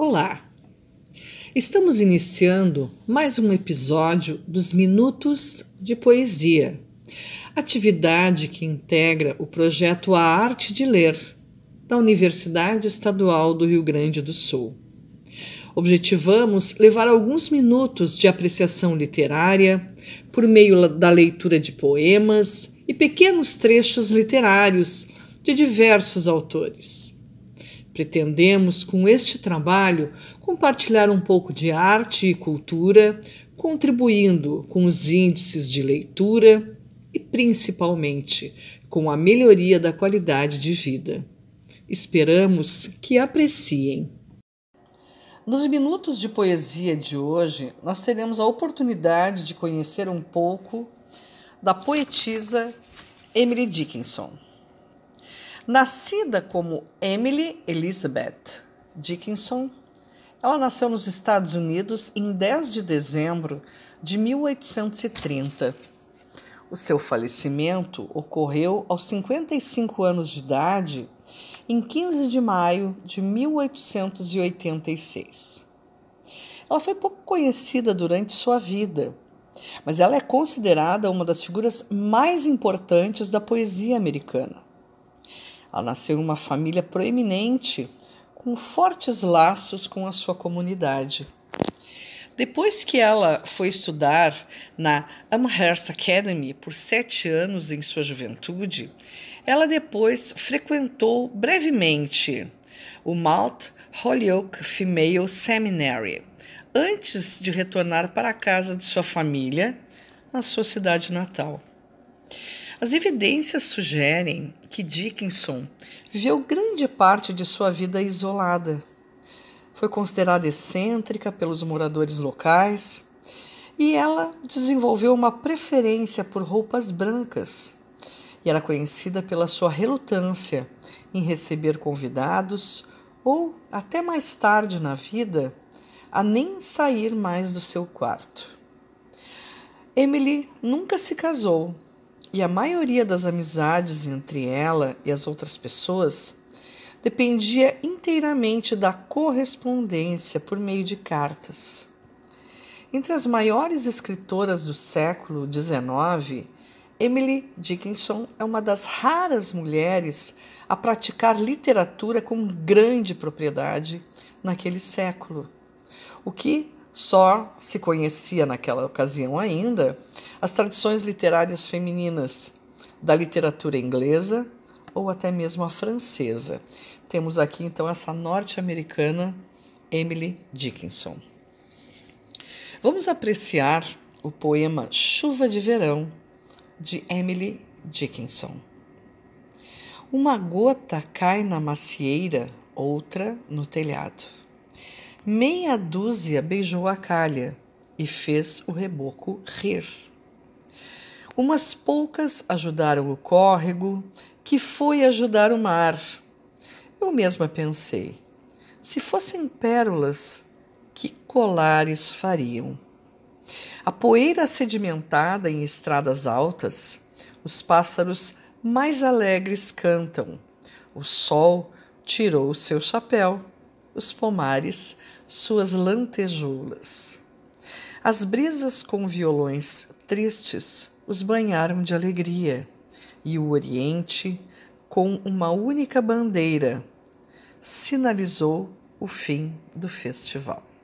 Olá! Estamos iniciando mais um episódio dos Minutos de Poesia, atividade que integra o projeto A Arte de Ler, da Universidade Estadual do Rio Grande do Sul. Objetivamos levar alguns minutos de apreciação literária por meio da leitura de poemas e pequenos trechos literários de diversos autores Pretendemos, com este trabalho, compartilhar um pouco de arte e cultura, contribuindo com os índices de leitura e, principalmente, com a melhoria da qualidade de vida. Esperamos que apreciem. Nos minutos de poesia de hoje, nós teremos a oportunidade de conhecer um pouco da poetisa Emily Dickinson. Nascida como Emily Elizabeth Dickinson, ela nasceu nos Estados Unidos em 10 de dezembro de 1830. O seu falecimento ocorreu aos 55 anos de idade, em 15 de maio de 1886. Ela foi pouco conhecida durante sua vida, mas ela é considerada uma das figuras mais importantes da poesia americana. Ela nasceu em uma família proeminente, com fortes laços com a sua comunidade. Depois que ela foi estudar na Amherst Academy por sete anos em sua juventude, ela depois frequentou brevemente o Mount Holyoke Female Seminary, antes de retornar para a casa de sua família, na sua cidade natal. As evidências sugerem que Dickinson viveu grande parte de sua vida isolada. Foi considerada excêntrica pelos moradores locais e ela desenvolveu uma preferência por roupas brancas e era conhecida pela sua relutância em receber convidados ou, até mais tarde na vida, a nem sair mais do seu quarto. Emily nunca se casou e a maioria das amizades entre ela e as outras pessoas dependia inteiramente da correspondência por meio de cartas. Entre as maiores escritoras do século XIX, Emily Dickinson é uma das raras mulheres a praticar literatura com grande propriedade naquele século, o que só se conhecia naquela ocasião ainda as tradições literárias femininas da literatura inglesa ou até mesmo a francesa. Temos aqui então essa norte-americana Emily Dickinson. Vamos apreciar o poema Chuva de Verão de Emily Dickinson. Uma gota cai na macieira, outra no telhado. Meia dúzia beijou a calha e fez o reboco rir. Umas poucas ajudaram o córrego, que foi ajudar o mar. Eu mesma pensei: se fossem pérolas, que colares fariam? A poeira sedimentada em estradas altas, os pássaros mais alegres cantam. O sol tirou seu chapéu, os pomares suas lantejoulas. As brisas com violões tristes os banharam de alegria, e o Oriente, com uma única bandeira, sinalizou o fim do festival.